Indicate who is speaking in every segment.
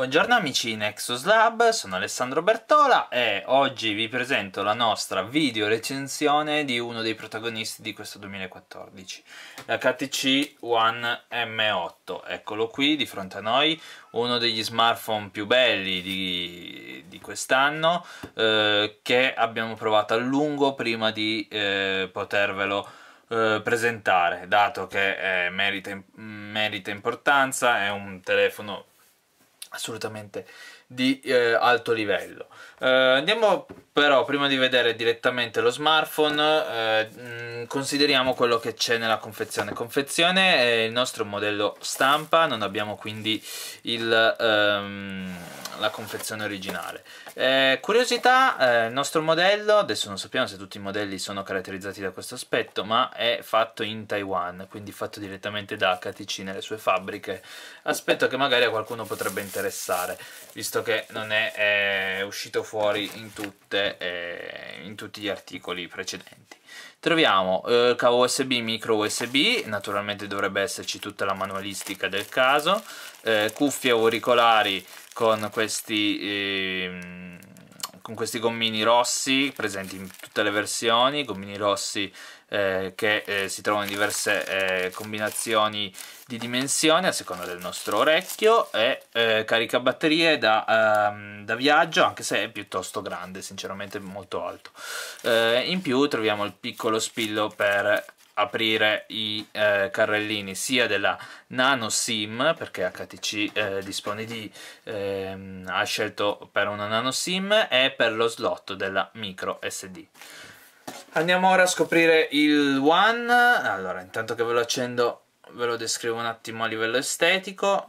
Speaker 1: Buongiorno amici Nexus Lab, sono Alessandro Bertola e oggi vi presento la nostra video recensione di uno dei protagonisti di questo 2014, la KTC One M8. Eccolo qui di fronte a noi, uno degli smartphone più belli di, di quest'anno eh, che abbiamo provato a lungo prima di eh, potervelo eh, presentare, dato che eh, merita, merita importanza, è un telefono assolutamente di eh, alto livello. Eh, andiamo però prima di vedere direttamente lo smartphone eh, mm, consideriamo quello che c'è nella confezione confezione è il nostro modello stampa non abbiamo quindi il, ehm, la confezione originale eh, curiosità eh, il nostro modello adesso non sappiamo se tutti i modelli sono caratterizzati da questo aspetto ma è fatto in Taiwan quindi fatto direttamente da HTC nelle sue fabbriche aspetto che magari a qualcuno potrebbe interessare visto che non è, è uscito fuori in tutte eh, in tutti gli articoli precedenti. Troviamo eh, cavo USB, micro USB, naturalmente dovrebbe esserci tutta la manualistica del caso, eh, cuffie auricolari con questi ehm, con questi gommini rossi presenti in tutte le versioni, gommini rossi eh, che eh, si trovano in diverse eh, combinazioni di dimensioni a seconda del nostro orecchio e eh, caricabatterie da, ehm, da, viaggio anche se è piuttosto grande sinceramente molto alto eh, in più troviamo il piccolo spillo per aprire i eh, carrellini sia della nano sim perché HTC eh, dispone di ehm, ha scelto per una nano sim e per lo slot della micro sd Andiamo ora a scoprire il One. Allora, intanto che ve lo accendo ve lo descrivo un attimo a livello estetico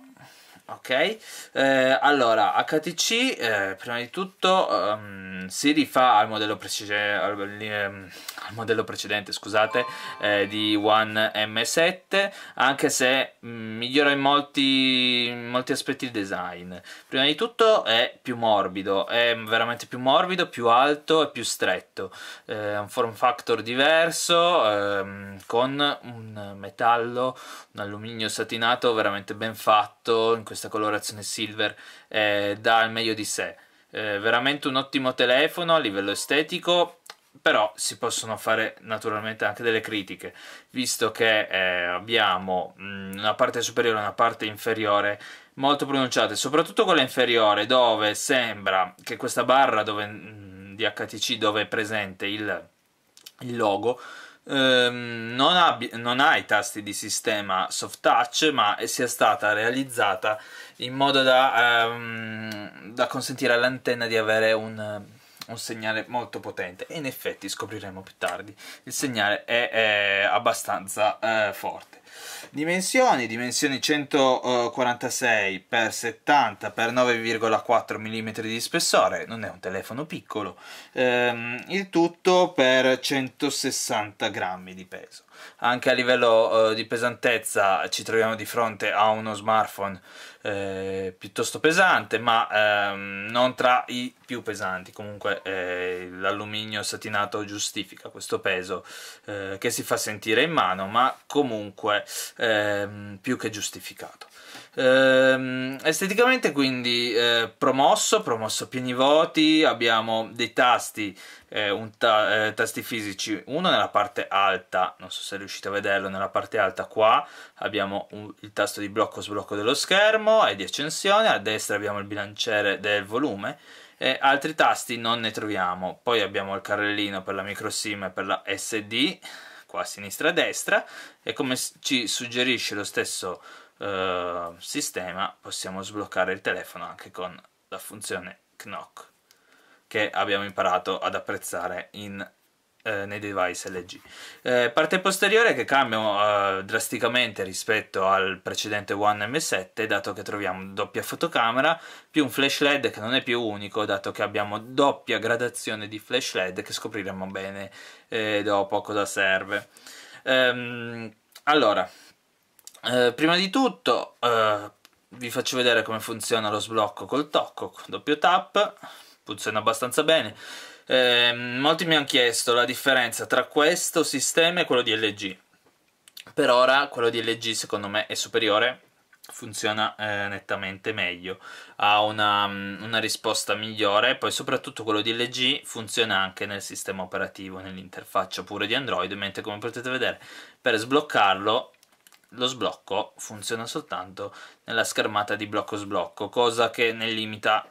Speaker 1: ok eh, allora HTC eh, prima di tutto um, si rifà al modello, al, um, al modello precedente scusate eh, di One M7 anche se mh, mm, migliora in molti, in molti, aspetti il design prima di tutto è più morbido è veramente più morbido più alto e più stretto eh, è un form factor diverso ehm, con un metallo un alluminio satinato veramente ben fatto in questo questa colorazione silver eh, dà il meglio di sé. Eh, veramente un ottimo telefono a livello estetico, però si possono fare naturalmente anche delle critiche, visto che eh, abbiamo mm, una parte superiore e una parte inferiore molto pronunciate, soprattutto quella inferiore dove sembra che questa barra dove, mm, di HTC dove è presente il, il logo ehm, non, ha, non ha i tasti di sistema soft touch ma sia stata realizzata in modo da, ehm, da consentire all'antenna di avere un, un, segnale molto potente e in effetti scopriremo più tardi il segnale è, è abbastanza eh, forte Dimensioni, dimensioni 146 x 70 x 9,4 mm di spessore, non è un telefono piccolo, ehm, il tutto per 160 grammi di peso. Anche a livello eh, di pesantezza ci troviamo di fronte a uno smartphone eh, piuttosto pesante, ma ehm, non tra i più pesanti. Comunque eh, l'alluminio satinato giustifica questo peso eh, che si fa sentire in mano, ma comunque ehm, più che giustificato. Ehm, esteticamente quindi eh, promosso, promosso a pieni voti, abbiamo dei tasti, eh, ta- eh, tasti fisici, uno nella parte alta, non so se riuscite a vederlo, nella parte alta qua abbiamo un, il tasto di blocco sblocco dello schermo e di accensione, a destra abbiamo il bilanciere del volume e altri tasti non ne troviamo, poi abbiamo il carrellino per la micro sim e per la SD, qua a sinistra e a destra e come ci suggerisce lo stesso eh, sistema possiamo sbloccare il telefono anche con la funzione knock che abbiamo imparato ad apprezzare in, eh, nei device LG. Eh, parte posteriore che cambia eh, drasticamente rispetto al precedente One M7 dato che troviamo doppia fotocamera più un flash LED che non è più unico dato che abbiamo doppia gradazione di flash LED che scopriremo bene eh, dopo cosa serve. Ehm, allora, eh, prima di tutto eh, vi faccio vedere come funziona lo sblocco col tocco, doppio tap, funziona abbastanza bene. Eh, molti mi hanno chiesto la differenza tra questo sistema e quello di LG. Per ora quello di LG secondo me è superiore, funziona eh, nettamente meglio, ha una, mm, una, risposta migliore, poi soprattutto quello di LG funziona anche nel sistema operativo, nell'interfaccia pure di Android, mentre come potete vedere per sbloccarlo lo sblocco funziona soltanto nella schermata di blocco sblocco, cosa che ne limita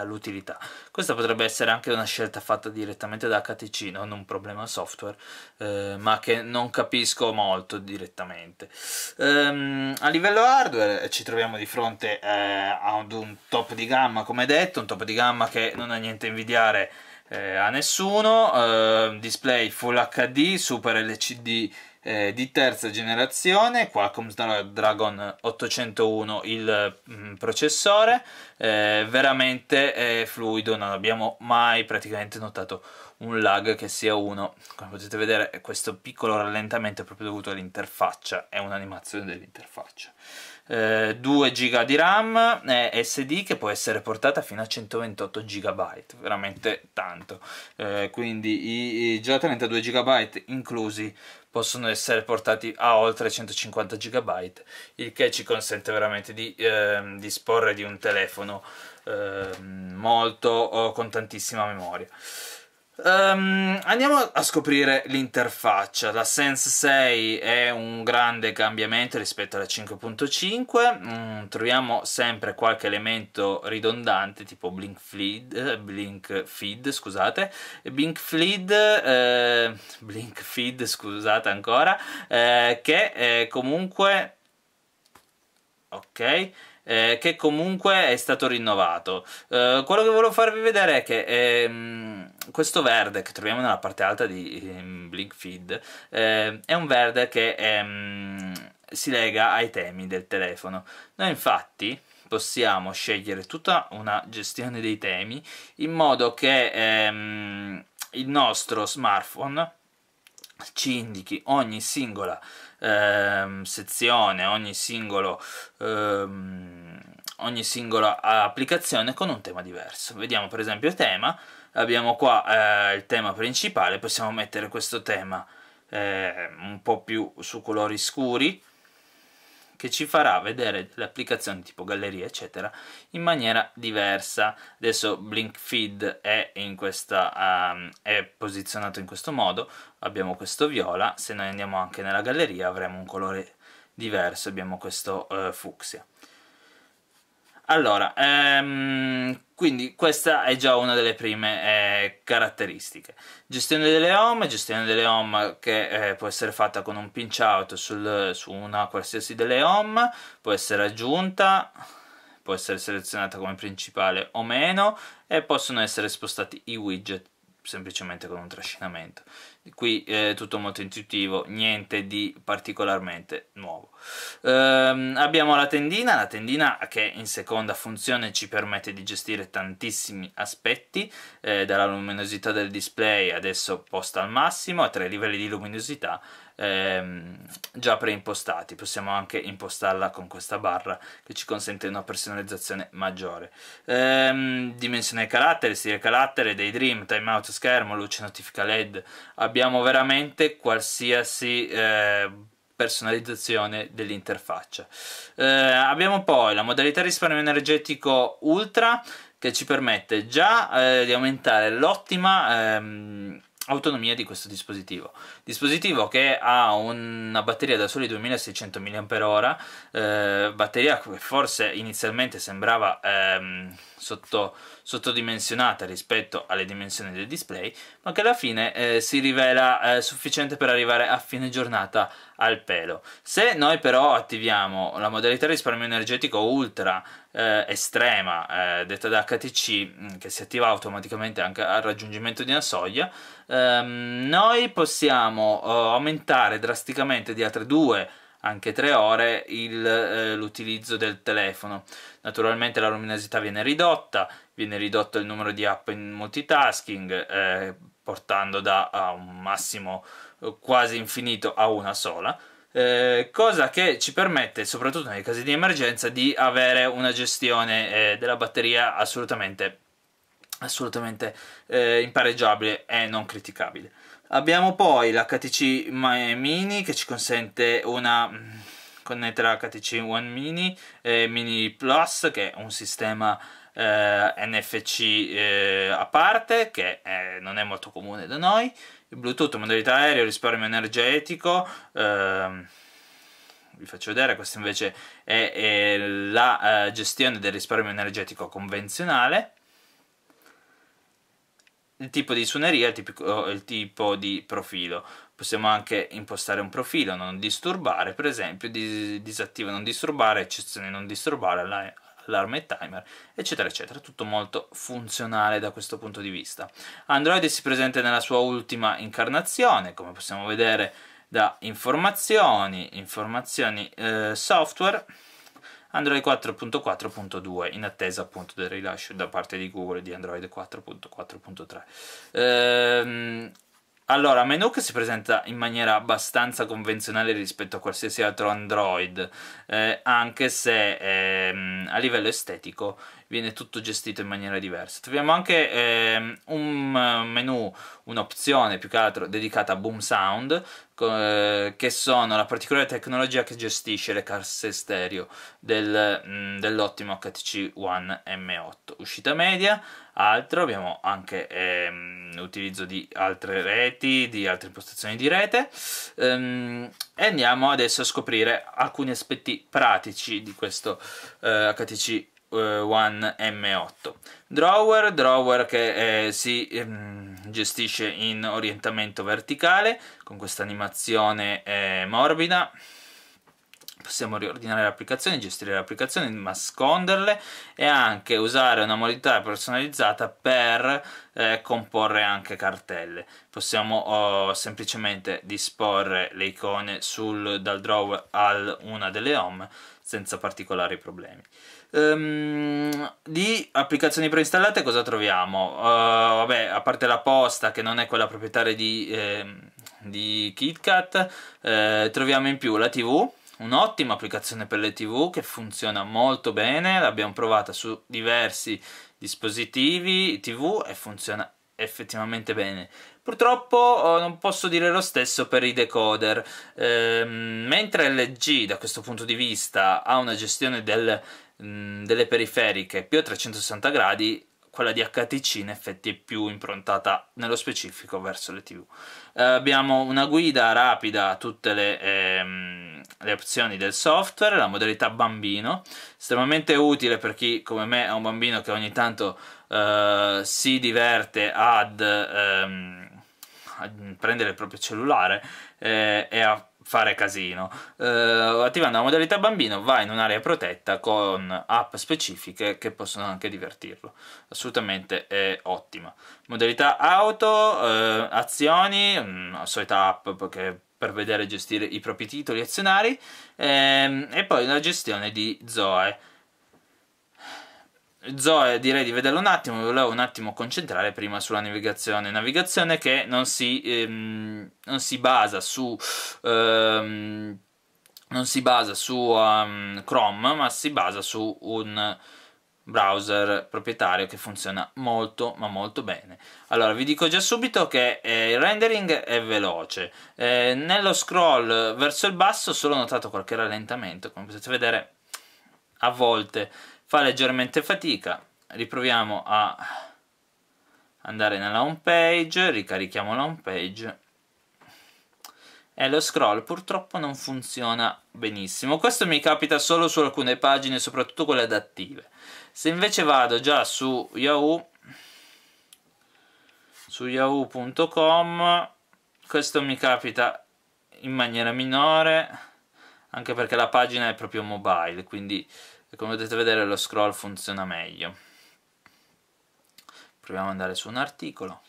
Speaker 1: eh, l'utilità. Questa potrebbe essere anche una scelta fatta direttamente da HTC, non un problema software, eh, ma che non capisco molto direttamente. Ehm, a livello hardware eh, ci troviamo di fronte eh, ad un top di gamma, come detto, un top di gamma che non ha niente a invidiare eh, a nessuno, eh, display Full HD, Super LCD eh, di terza generazione, Qualcomm Snapdragon 801 il mm, processore, eh, veramente fluido, non abbiamo mai praticamente notato un lag che sia uno. Come potete vedere questo piccolo rallentamento è proprio dovuto all'interfaccia, è un'animazione dell'interfaccia eh, 2 GB di RAM eh, SD che può essere portata fino a 128 GB, veramente tanto. Eh, quindi i, i, già 32 GB inclusi possono essere portati a oltre 150 GB, il che ci consente veramente di eh, disporre di un telefono ehm, molto con tantissima memoria. Um, andiamo a scoprire l'interfaccia. La Sense 6 è un grande cambiamento rispetto alla 5.5. Mm, troviamo sempre qualche elemento ridondante, tipo Blink Feed, eh, Blink Feed scusate, Blink Feed, eh, Blink Feed, scusate ancora, eh, che comunque... Ok eh, che comunque è stato rinnovato. Eh, quello che volevo farvi vedere è che ehm, questo verde che troviamo nella parte alta di ehm, Blink Feed eh, è un verde che ehm, si lega ai temi del telefono. Noi infatti possiamo scegliere tutta una gestione dei temi in modo che ehm, il nostro smartphone ci indichi ogni singola ehm, sezione, ogni singolo ehm, ogni singola applicazione con un tema diverso. Vediamo per esempio tema, abbiamo qua eh, il tema principale, possiamo mettere questo tema eh, un po' più su colori scuri, che ci farà vedere le applicazioni tipo galleria eccetera in maniera diversa adesso Blink Feed è, questa, um, è posizionato in questo modo abbiamo questo viola se noi andiamo anche nella galleria avremo un colore diverso abbiamo questo uh, fucsia allora, ehm, quindi questa è già una delle prime eh, caratteristiche. Gestione delle home, gestione delle home che eh, può essere fatta con un pinch out sul, su una qualsiasi delle home, può essere aggiunta, può essere selezionata come principale o meno e possono essere spostati i widget semplicemente con un trascinamento qui eh, è tutto molto intuitivo niente di particolarmente nuovo ehm, abbiamo la tendina la tendina che in seconda funzione ci permette di gestire tantissimi aspetti eh, dalla luminosità del display adesso posta al massimo a tre livelli di luminosità ehm, già preimpostati. Possiamo anche impostarla con questa barra che ci consente una personalizzazione maggiore. Ehm, dimensione caratteri, stile carattere, daydream, timeout schermo, luce notifica LED. Abbiamo veramente qualsiasi... Eh, personalizzazione dell'interfaccia. Eh, abbiamo poi la modalità risparmio energetico ultra che ci permette già eh, di aumentare l'ottima ehm, autonomia di questo dispositivo dispositivo che ha una batteria da soli 2600 mAh eh, batteria che forse inizialmente sembrava ehm, sotto, sottodimensionata rispetto alle dimensioni del display ma che alla fine eh, si rivela eh, sufficiente per arrivare a fine giornata al pelo. Se noi però attiviamo la modalità risparmio energetico ultra eh, estrema, eh, detta da HTC, mm, che si attiva automaticamente anche al raggiungimento di una soglia, ehm, noi possiamo eh, aumentare drasticamente di altre due anche tre ore eh, l'utilizzo del telefono. Naturalmente la luminosità viene ridotta, viene ridotto il numero di app in multitasking, eh, portando da a un massimo quasi infinito a una sola, eh, cosa che ci permette, soprattutto nei casi di emergenza, di avere una gestione eh, della batteria assolutamente, assolutamente eh, impareggiabile e non criticabile. Abbiamo poi l'HTC Mini che ci consente una mm, connettere l'HTC One Mini e eh, Mini Plus che è un sistema eh, NFC eh, a parte che eh, non è molto comune da noi Bluetooth, modalità aereo, risparmio energetico. Ehm, vi faccio vedere, questa invece è, è la eh, gestione del risparmio energetico convenzionale. Il tipo di suoneria, il, tipico, il tipo di profilo. Possiamo anche impostare un profilo, non disturbare, per esempio, dis disattiva non disturbare, eccezione non disturbare, allarme e timer, eccetera eccetera, tutto molto funzionale da questo punto di vista. Android si presenta nella sua ultima incarnazione, come possiamo vedere da informazioni, informazioni eh, software, Android 4.4.2 in attesa appunto del rilascio da parte di Google di Android 4.4.3. Ehm, allora, Menuk si presenta in maniera abbastanza convenzionale rispetto a qualsiasi altro Android, eh, anche se ehm, a livello estetico viene tutto gestito in maniera diversa. Troviamo anche ehm, un menu, un'opzione più che altro dedicata a Boom Sound, eh, che sono la particolare tecnologia che gestisce le casse stereo del, mm, dell'ottimo HTC One M8. Uscita media, altro, abbiamo anche ehm, l'utilizzo di altre reti, di altre impostazioni di rete ehm, e andiamo adesso a scoprire alcuni aspetti pratici di questo eh, HTC eh, One M8 Drawer, drawer che eh, si ehm, gestisce in orientamento verticale con questa animazione eh, morbida possiamo riordinare le applicazioni, gestire le applicazioni, nasconderle e anche usare una modalità personalizzata per eh, comporre anche cartelle. Possiamo oh, semplicemente disporre le icone sul, dal draw a una delle home senza particolari problemi. Um, di applicazioni preinstallate cosa troviamo? Uh, vabbè, a parte la posta che non è quella proprietaria di, eh, di KitKat, eh, troviamo in più la TV, un'ottima applicazione per le tv che funziona molto bene, l'abbiamo provata su diversi dispositivi tv e funziona effettivamente bene. Purtroppo oh, non posso dire lo stesso per i decoder, ehm, mentre LG da questo punto di vista ha una gestione del, delle periferiche più a 360 gradi, quella di HTC in effetti è più improntata nello specifico verso le tv. Eh, abbiamo una guida rapida a tutte le... Ehm, le opzioni del software, la modalità bambino, estremamente utile per chi come me è un bambino che ogni tanto eh, si diverte ad ehm, prendere il proprio cellulare eh, e a fare casino. Eh, attivando la modalità bambino va in un'area protetta con app specifiche che possono anche divertirlo. Assolutamente è ottima. Modalità auto, eh, azioni, una mm, solita app che per vedere e gestire i propri titoli azionari ehm, e poi la gestione di Zoe. Zoe direi di vederlo un attimo, mi volevo un attimo concentrare prima sulla navigazione, navigazione che non si, ehm, non si basa su... Ehm, non si basa su um, Chrome, ma si basa su un browser proprietario che funziona molto ma molto bene allora vi dico già subito che eh, il rendering è veloce eh, nello scroll verso il basso ho notato qualche rallentamento come potete vedere a volte fa leggermente fatica riproviamo a andare nella home page ricarichiamo la home page e lo scroll purtroppo non funziona benissimo questo mi capita solo su alcune pagine soprattutto quelle adattive se invece vado già su Yahoo su yahoo.com questo mi capita in maniera minore anche perché la pagina è proprio mobile quindi come potete vedere lo scroll funziona meglio proviamo ad andare su un articolo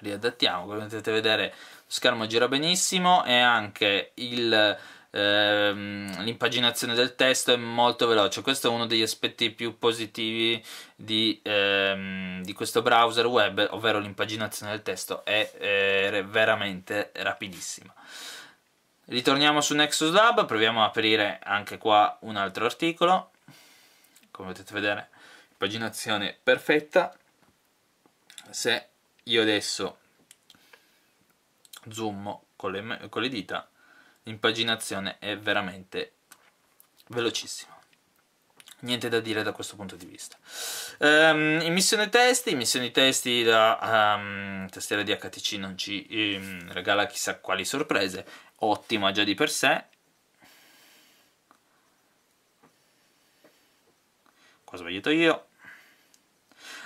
Speaker 1: riadattiamo come potete vedere lo schermo gira benissimo e anche il ehm, l'impaginazione del testo è molto veloce questo è uno degli aspetti più positivi di, ehm, di questo browser web ovvero l'impaginazione del testo è, è eh, veramente rapidissima ritorniamo su Nexus Lab proviamo a aprire anche qua un altro articolo come potete vedere impaginazione perfetta se io adesso zoom con le, con le dita l'impaginazione è veramente velocissima niente da dire da questo punto di vista. Um, in missione testi, in missioni testi la um, tastiera di HTC non ci um, regala chissà quali sorprese, ottima già di per sé. Qua ho sbagliato io.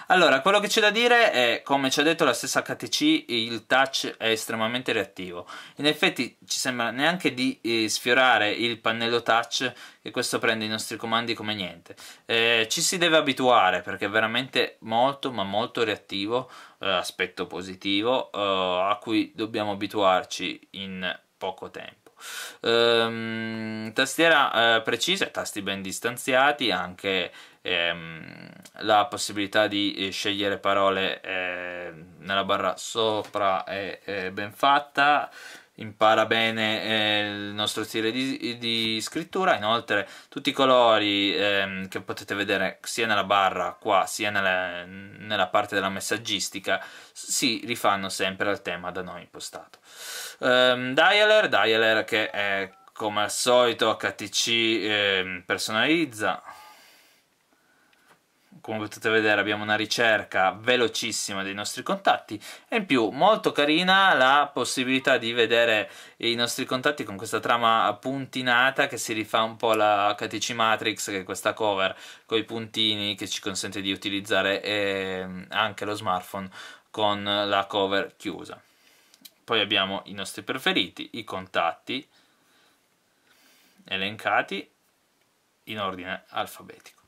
Speaker 1: Allora, quello che c'è da dire è, come ci ha detto la stessa HTC, il touch è estremamente reattivo. In effetti ci sembra neanche di eh, sfiorare il pannello touch e questo prende i nostri comandi come niente. Eh, ci si deve abituare perché è veramente molto ma molto reattivo, eh, aspetto positivo, eh, a cui dobbiamo abituarci in poco tempo. Ehm, tastiera eh, precisa, tasti ben distanziati, anche ehm, la possibilità di eh, scegliere parole eh, nella barra sopra è, è, ben fatta impara bene eh, il nostro stile di, di, scrittura inoltre tutti i colori ehm, che potete vedere sia nella barra qua sia nella, nella, parte della messaggistica si rifanno sempre al tema da noi impostato ehm, dialer, dialer che è, come al solito HTC ehm, personalizza come potete vedere abbiamo una ricerca velocissima dei nostri contatti e in più molto carina la possibilità di vedere i nostri contatti con questa trama puntinata che si rifà un po' alla HTC Matrix che è questa cover con i puntini che ci consente di utilizzare eh, anche lo smartphone con la cover chiusa poi abbiamo i nostri preferiti, i contatti elencati in ordine alfabetico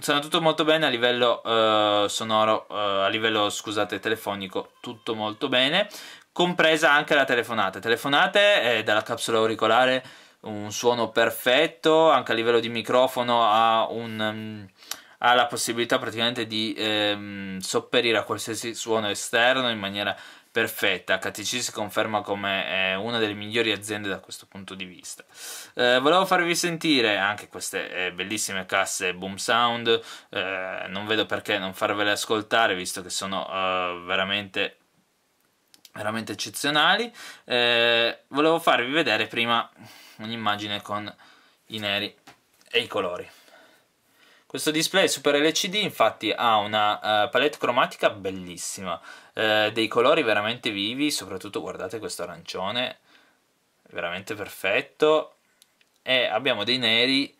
Speaker 1: Funziona tutto molto bene a livello eh, sonoro, eh, a livello, scusate, telefonico, tutto molto bene, compresa anche la telefonata. Telefonate eh, dalla capsula auricolare un suono perfetto, anche a livello di microfono ha, un, mm, ha la possibilità praticamente di ehm, sopperire a qualsiasi suono esterno in maniera perfetta. HTC si conferma come eh, una delle migliori aziende da questo punto di vista. Eh, volevo farvi sentire anche queste eh, bellissime casse Boom Sound, eh, non vedo perché non farvele ascoltare visto che sono eh, veramente veramente eccezionali eh, volevo farvi vedere prima un'immagine con i neri e i colori questo display Super LCD infatti ha una uh, palette cromatica bellissima eh, dei colori veramente vivi, soprattutto guardate questo arancione, veramente perfetto, e abbiamo dei neri,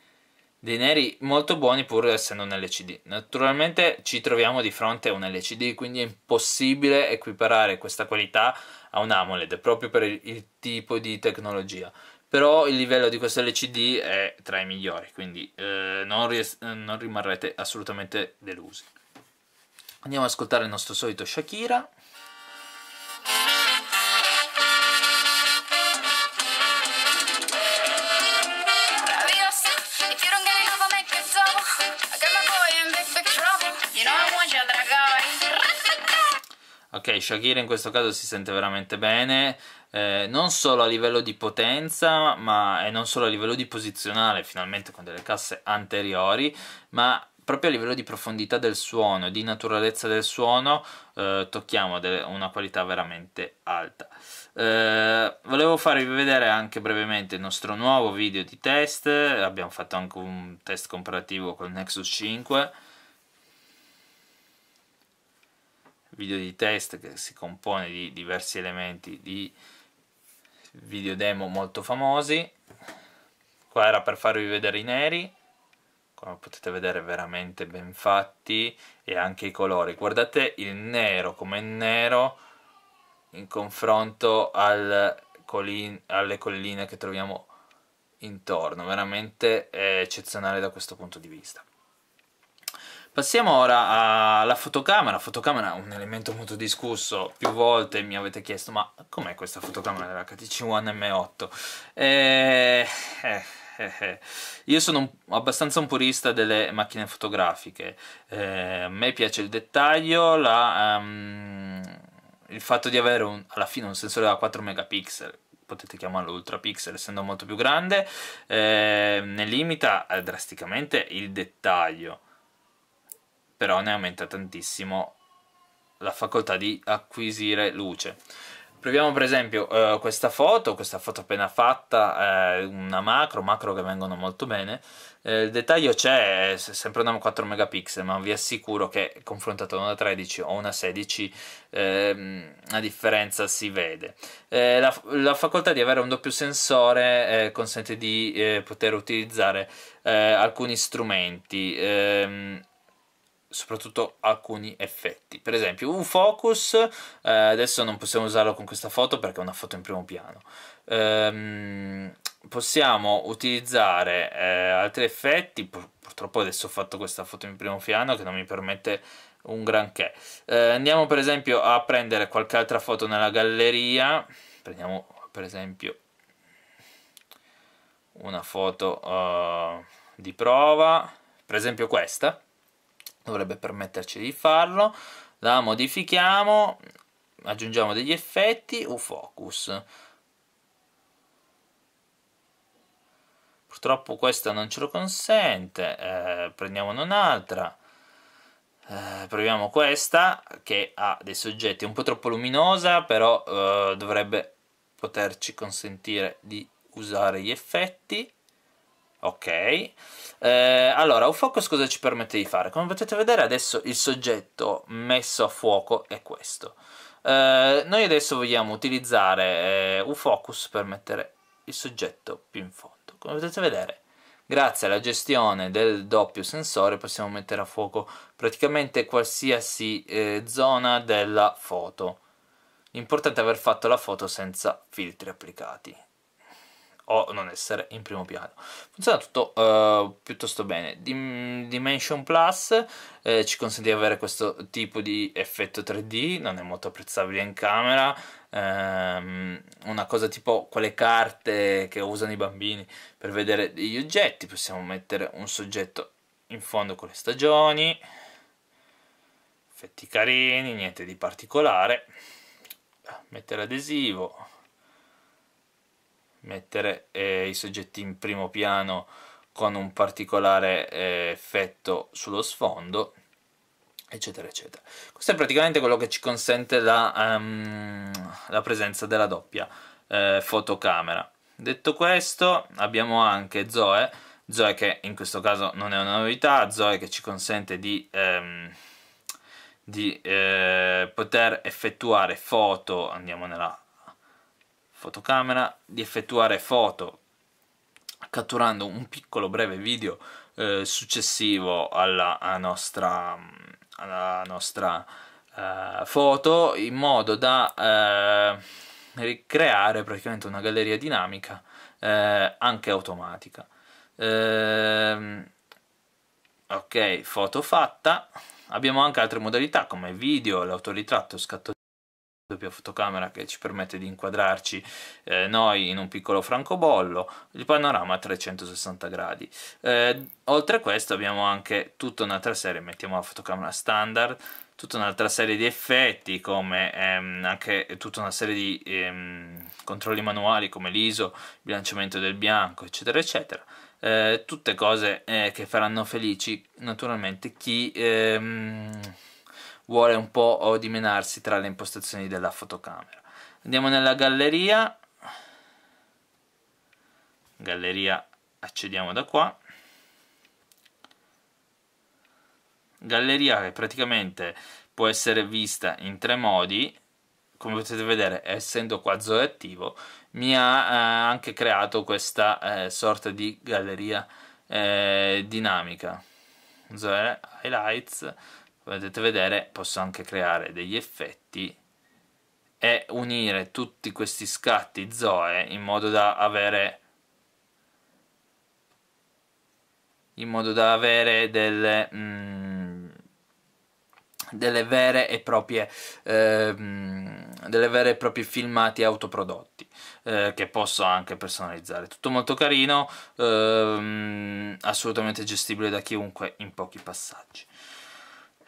Speaker 1: dei neri molto buoni pur essendo un LCD. Naturalmente ci troviamo di fronte a un LCD, quindi è impossibile equiparare questa qualità a un AMOLED, proprio per il tipo di tecnologia però il livello di questo LCD è tra i migliori, quindi eh, non, non rimarrete assolutamente delusi. Andiamo ad ascoltare il nostro solito Shakira. Ok, Shakira in questo caso si sente veramente bene, eh, non solo a livello di potenza, ma non solo a livello di posizionale, finalmente con delle casse anteriori, ma proprio a livello di profondità del suono, e di naturalezza del suono, eh, tocchiamo delle, una qualità veramente alta. Eh, volevo farvi vedere anche brevemente il nostro nuovo video di test, abbiamo fatto anche un test comparativo con il Nexus 5, video di test che si compone di diversi elementi di video demo molto famosi, qua era per farvi vedere i neri, come potete vedere veramente ben fatti e anche i colori guardate il nero come è nero in confronto al collin alle colline che troviamo intorno veramente eccezionale da questo punto di vista Passiamo ora alla fotocamera, fotocamera è un elemento molto discusso, più volte mi avete chiesto ma com'è questa fotocamera della KTC One M8? E... Eh, eh eh, io sono un, abbastanza un purista delle macchine fotografiche, eh, a me piace il dettaglio, la, um, il fatto di avere un, alla fine un sensore da 4 megapixel, potete chiamarlo ultra pixel essendo molto più grande, eh, ne limita eh, drasticamente il dettaglio, però ne aumenta tantissimo la facoltà di acquisire luce. Proviamo per esempio eh, questa foto, questa foto appena fatta, eh, una macro, macro che vengono molto bene. Eh, il dettaglio c'è, è sempre una 4 megapixel, ma vi assicuro che confrontato a una 13 o una 16 ehm, la differenza si vede. Eh, la, la, facoltà di avere un doppio sensore eh, consente di eh, poter utilizzare alcuni strumenti ehm, soprattutto alcuni effetti. Per esempio, un focus, eh, adesso non possiamo usarlo con questa foto perché è una foto in primo piano. Ehm, possiamo utilizzare eh, altri effetti, pur purtroppo adesso ho fatto questa foto in primo piano che non mi permette un granché. Eh, andiamo per esempio a prendere qualche altra foto nella galleria, prendiamo per esempio una foto uh, di prova, per esempio questa dovrebbe permetterci di farlo la modifichiamo aggiungiamo degli effetti u focus purtroppo questa non ce lo consente eh, prendiamone un'altra eh, proviamo questa che ha dei soggetti un po' troppo luminosa però eh, dovrebbe poterci consentire di usare gli effetti Ok, eh, allora un focus cosa ci permette di fare? Come potete vedere adesso il soggetto messo a fuoco è questo. Eh, noi adesso vogliamo utilizzare eh, un focus per mettere il soggetto più in fondo. Come potete vedere, grazie alla gestione del doppio sensore possiamo mettere a fuoco praticamente qualsiasi eh, zona della foto. L'importante è aver fatto la foto senza filtri applicati o non essere in primo piano funziona tutto eh, piuttosto bene Dimension Plus eh, ci consente di avere questo tipo di effetto 3D non è molto apprezzabile in camera ehm, una cosa tipo quelle carte che usano i bambini per vedere gli oggetti possiamo mettere un soggetto in fondo con le stagioni effetti carini niente di particolare mettere adesivo mettere eh, i soggetti in primo piano con un particolare eh, effetto sullo sfondo eccetera eccetera questo è praticamente quello che ci consente la, um, la presenza della doppia eh, fotocamera detto questo abbiamo anche Zoe Zoe che in questo caso non è una novità Zoe che ci consente di um, di eh, poter effettuare foto, andiamo nella fotocamera, di effettuare foto catturando un piccolo breve video eh, successivo alla, alla nostra, alla nostra eh, foto in modo da eh, ricreare praticamente una galleria dinamica eh, anche automatica ehm, ok foto fatta abbiamo anche altre modalità come video, l'autoritratto, scatto doppia fotocamera che ci permette di inquadrarci eh, noi in un piccolo francobollo, il panorama a 360 gradi. Eh, oltre a questo abbiamo anche tutta un'altra serie, mettiamo la fotocamera standard, tutta un'altra serie di effetti come ehm, anche tutta una serie di ehm, controlli manuali come l'ISO, bilanciamento del bianco, eccetera, eccetera. Eh, tutte cose eh, che faranno felici naturalmente chi... Ehm, vuole un po' dimenarsi tra le impostazioni della fotocamera andiamo nella galleria galleria accediamo da qua galleria che praticamente può essere vista in tre modi come potete vedere essendo qua Zoe attivo mi ha eh, anche creato questa eh, sorta di galleria eh, dinamica Zoe Highlights come potete vedere posso anche creare degli effetti e unire tutti questi scatti zoe in modo da avere in modo da avere delle, mh, mm, delle vere e proprie eh, delle vere e proprie filmati autoprodotti eh, che posso anche personalizzare tutto molto carino eh, assolutamente gestibile da chiunque in pochi passaggi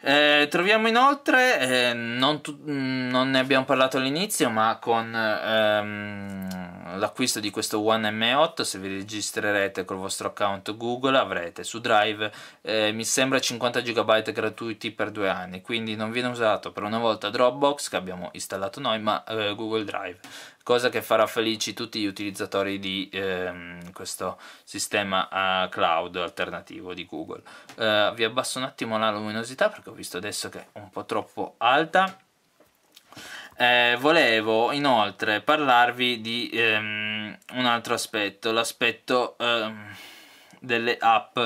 Speaker 1: eh, troviamo inoltre, eh, non, tu- non, ne abbiamo parlato all'inizio, ma con ehm, l'acquisto di questo One M8, se vi registrerete col vostro account Google, avrete su Drive, eh, mi sembra 50 GB gratuiti per due anni, quindi non viene usato per una volta Dropbox che abbiamo installato noi, ma eh, Google Drive cosa che farà felici tutti gli utilizzatori di ehm, questo sistema eh, cloud alternativo di Google. Eh, vi abbasso un attimo la luminosità perché ho visto adesso che è un po' troppo alta. Eh, volevo inoltre parlarvi di ehm, un altro aspetto, l'aspetto ehm, delle app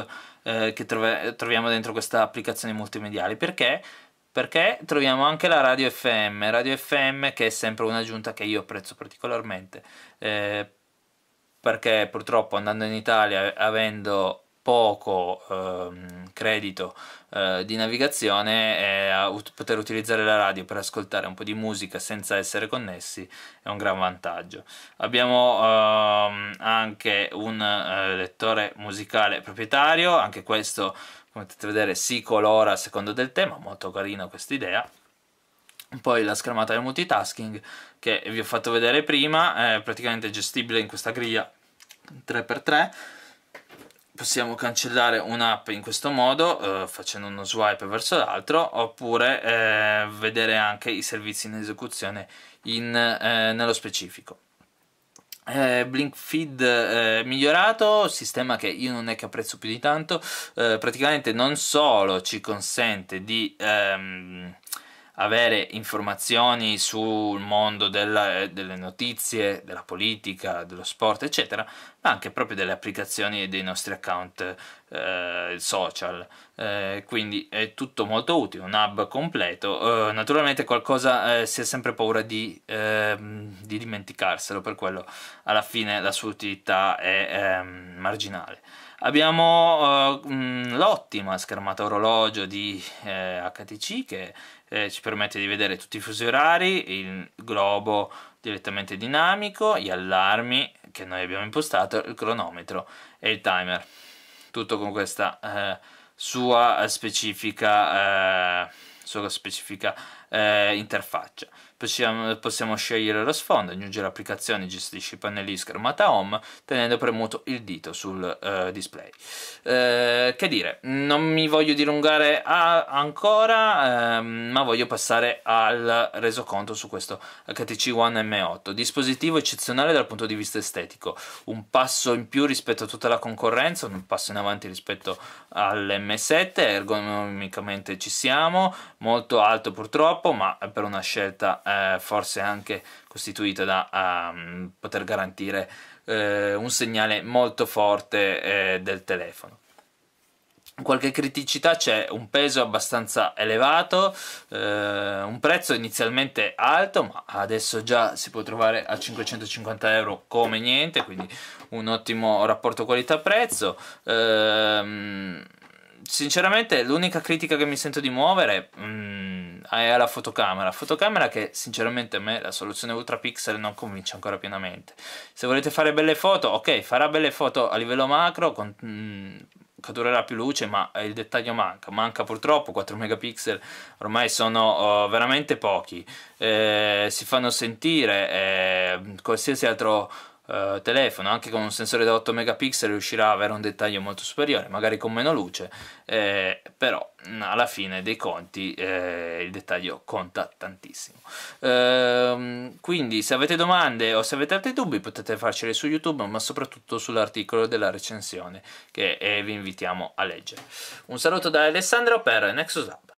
Speaker 1: eh, che troviamo dentro questa applicazione multimediale perché perché troviamo anche la radio FM, radio FM che è sempre un'aggiunta che io apprezzo particolarmente, eh, perché purtroppo andando in Italia avendo poco ehm, credito eh, di navigazione eh, poter utilizzare la radio per ascoltare un po' di musica senza essere connessi è un gran vantaggio abbiamo ehm, anche un eh, lettore musicale proprietario anche questo come potete vedere si colora a secondo del tema, molto carina questa idea poi la schermata del multitasking che vi ho fatto vedere prima è praticamente gestibile in questa griglia 3x3 possiamo cancellare un'app in questo modo eh, facendo uno swipe verso l'altro oppure eh, vedere anche i servizi in esecuzione in, eh, nello specifico eh, Blink Feed eh, migliorato, sistema che io non è che apprezzo più di tanto, eh, praticamente non solo ci consente di ehm, avere informazioni sul mondo della, delle notizie, della politica, dello sport, eccetera, ma anche proprio delle applicazioni e dei nostri account eh, social. Eh, quindi è tutto molto utile, un hub completo. Eh, naturalmente qualcosa eh, si ha sempre paura di, ehm, di, dimenticarselo, per quello alla fine la sua utilità è ehm, marginale. Abbiamo eh, l'ottima schermata orologio di HTC eh, che eh, ci permette di vedere tutti i fusi orari, il globo direttamente dinamico, gli allarmi che noi abbiamo impostato, il cronometro e il timer. Tutto con questa eh, sua specifica, eh, sua specifica eh, interfaccia. Possiamo, possiamo, scegliere lo sfondo, aggiungere applicazioni, gestisci pannelli schermata home tenendo premuto il dito sul eh, display. Eh, che dire, non mi voglio dilungare ancora, ehm, ma voglio passare al resoconto su questo HTC One M8. Dispositivo eccezionale dal punto di vista estetico, un passo in più rispetto a tutta la concorrenza, un passo in avanti rispetto all'M7, ergonomicamente ci siamo, molto alto purtroppo troppo, ma per una scelta eh, forse anche costituita da um, poter garantire eh, un segnale molto forte eh, del telefono. Qualche criticità c'è un peso abbastanza elevato, eh, un prezzo inizialmente alto, ma adesso già si può trovare a 550 euro come niente, quindi un ottimo rapporto qualità-prezzo ehm, sinceramente l'unica critica che mi sento di muovere mh, mm, eh, alla fotocamera fotocamera che sinceramente a me la soluzione ultra pixel non convince ancora pienamente se volete fare belle foto ok farà belle foto a livello macro con, mh, mm, catturerà più luce ma eh, il dettaglio manca manca purtroppo 4 megapixel ormai sono oh, veramente pochi eh, si fanno sentire eh, qualsiasi altro eh, telefono anche con un sensore da 8 megapixel riuscirà ad avere un dettaglio molto superiore magari con meno luce eh, però mm, alla fine dei conti eh, il dettaglio conta tantissimo ehm, quindi se avete domande o se avete altri dubbi potete farceli su youtube ma soprattutto sull'articolo della recensione che eh, vi invitiamo a leggere un saluto da Alessandro per Nexus Hub